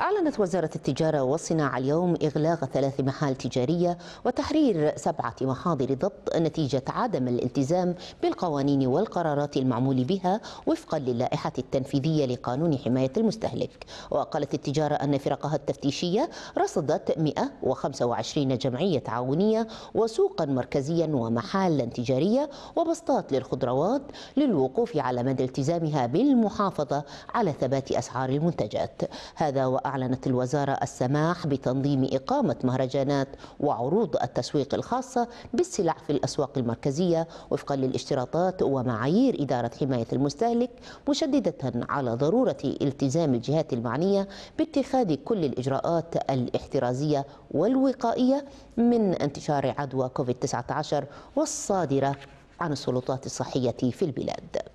أعلنت وزارة التجارة والصناعة اليوم إغلاق ثلاث محال تجارية وتحرير سبعة محاضر ضبط نتيجة عدم الالتزام بالقوانين والقرارات المعمول بها وفقا للائحة التنفيذية لقانون حماية المستهلك وقالت التجارة أن فرقها التفتيشية رصدت 125 جمعية تعاونية وسوقا مركزيا ومحالا تجارية وبسطات للخضروات للوقوف على مدى التزامها بالمحافظة على ثبات أسعار المنتجات هذا أعلنت الوزارة السماح بتنظيم إقامة مهرجانات وعروض التسويق الخاصة بالسلع في الأسواق المركزية وفقا للاشتراطات ومعايير إدارة حماية المستهلك مشددة على ضرورة التزام الجهات المعنية باتخاذ كل الإجراءات الاحترازية والوقائية من انتشار عدوى كوفيد-19 والصادرة عن السلطات الصحية في البلاد